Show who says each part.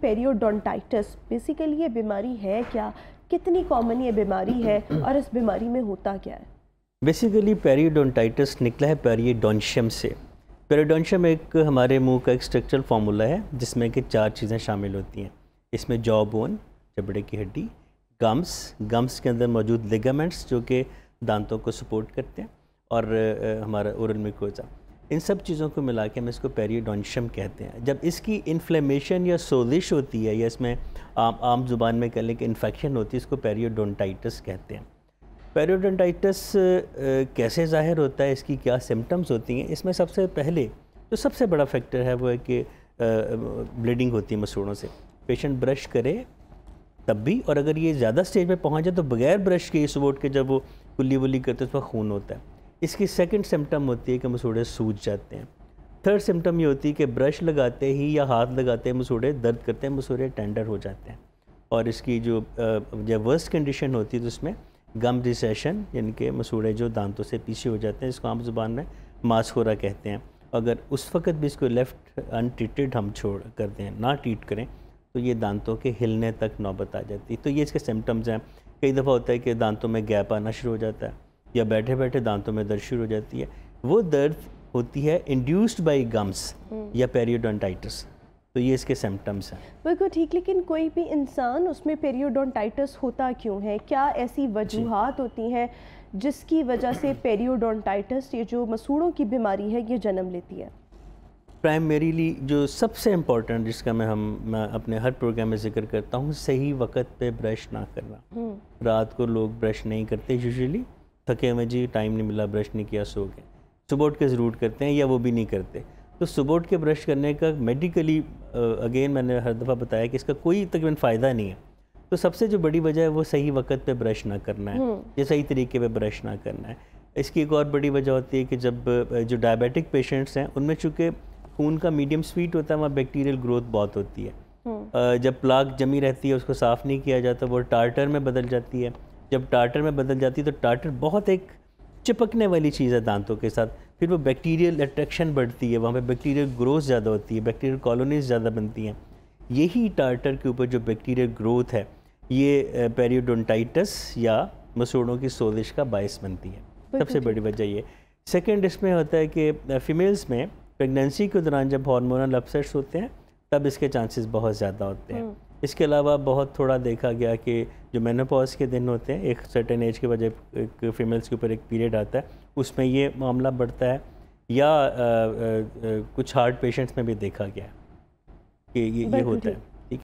Speaker 1: Periodontitis basically ये बीमारी है क्या कितनी कॉमन ये बीमारी है और इस बीमारी में होता क्या है बेसिकली पेरियोडोंटाइटिस निकला है पेरियोडोंशियम से पेरियोडोंशियम एक हमारे मुंह का एक स्ट्रक्चरल फार्मूला है जिसमें कि चार चीज़ें शामिल होती हैं इसमें जॉ बोन जबड़े की हड्डी गम्स गम्स के अंदर मौजूद लिगामेंट्स जो कि दांतों को सपोर्ट करते हैं और हमारा ओरल मिकोजा इन सब चीज़ों को मिला के हम इसको पेरियोडोनशम कहते हैं जब इसकी इन्फ्लेमेशन या सोजिश होती है या इसमें आम आम जुबान में कह लें कि इन्फेक्शन होती है इसको पेरियोडोंटाइटिस कहते हैं पेरियोडोंटाइटिस कैसे ज़ाहिर होता है इसकी क्या सिम्टम्स होती हैं इसमें सबसे पहले जो सबसे बड़ा फैक्टर है वो है कि ब्लीडिंग होती है मसूड़ों से पेशेंट ब्रश करे तब भी और अगर ये ज़्यादा स्टेज पर पहुँच जाए तो बगैर ब्रश के इस वोट के जब वो कुल्ली वुल्ली करते हैं तो खून होता है इसकी सेकंड सिम्टम होती है कि मसूड़े सूज जाते हैं थर्ड सिम्टम ये होती है कि ब्रश लगाते ही या हाथ लगाते मसूड़े दर्द करते हैं मसूड़े टेंडर हो जाते हैं और इसकी जो जब वर्स्ट कंडीशन होती है तो उसमें गम रिसेशन यानी कि मसूड़े जो दांतों से पीछे हो जाते हैं इसको आम जुबान में मासखोरा कहते हैं अगर उस वक्त भी इसको लेफ़्ट अनट्रीटेड हम छोड़ कर दें ना ट्रीट करें तो ये दांतों के हिलने तक नौबत आ जाती है तो ये इसके सिम्टम्स हैं कई दफ़ा होता है कि दांतों में गैप आना शुरू हो जाता है या बैठे बैठे दांतों में दर्द शुरू हो जाती है वो दर्द होती है इंड्यूस्ड बाई गम्स या पेरियोडोंटाइटिस तो ये इसके सिम्टम्स हैं बिल्कुल ठीक लेकिन कोई भी इंसान उसमें पेरियोडोंटाइटिस होता क्यों है क्या ऐसी वजूहत होती हैं जिसकी वजह से पेरियोडोंटाइटिस ये जो मसूड़ों की बीमारी है ये जन्म लेती है प्राइमरीली जो सबसे इम्पोर्टेंट जिसका मैं हम मैं अपने हर प्रोग्राम में जिक्र करता हूँ सही वक्त पे ब्रश ना करना हम्म। रात को लोग ब्रश नहीं करते यूजली थके हुए जी टाइम नहीं मिला ब्रश नहीं किया सो गए सुबह उठ के ज़रूर करते हैं या वो भी नहीं करते तो सुबह उठ के ब्रश करने का मेडिकली अगेन मैंने हर दफ़ा बताया कि इसका कोई तकरीबन फ़ायदा नहीं है तो सबसे जो बड़ी वजह है वो सही वक्त पे ब्रश ना करना है हम्म। या सही तरीके पे ब्रश ना करना है इसकी एक और बड़ी वजह होती है कि जब जो डायबिटिक पेशेंट्स हैं उनमें चूँकि खून का मीडियम स्वीट होता है वहाँ बैक्टीरियल ग्रोथ बहुत होती है हम्म। जब प्लाक जमी रहती है उसको साफ़ नहीं किया जाता वो टार्टर में बदल जाती है जब टाटर में बदल जाती है तो टाटर बहुत एक चिपकने वाली चीज़ है दांतों के साथ फिर वो बैक्टीरियल अट्रैक्शन बढ़ती है वहाँ पे बैक्टीरियल ग्रोथ ज़्यादा होती है बैक्टीरियल कॉलोनीज ज़्यादा बनती हैं यही टार्टर के ऊपर जो बैक्टीरियल ग्रोथ है ये पेरियोडोंटाइटस या मसूड़ों की सोजिश का बायस बनती है सबसे बड़ी वजह ये सेकेंड इसमें होता है कि फ़ीमेल्स में प्रेगनेंसी के दौरान जब हारमोनल अपसेट्स होते हैं तब इसके चांसेस बहुत ज़्यादा होते हैं हम्म। इसके अलावा बहुत थोड़ा देखा गया कि जो मेनोपॉज के दिन होते हैं एक सर्टेन एज के वजह एक फीमेल्स के ऊपर एक पीरियड आता है उसमें ये मामला बढ़ता है या आ, आ, आ, कुछ हार्ट पेशेंट्स में भी देखा गया कि ये ये होता है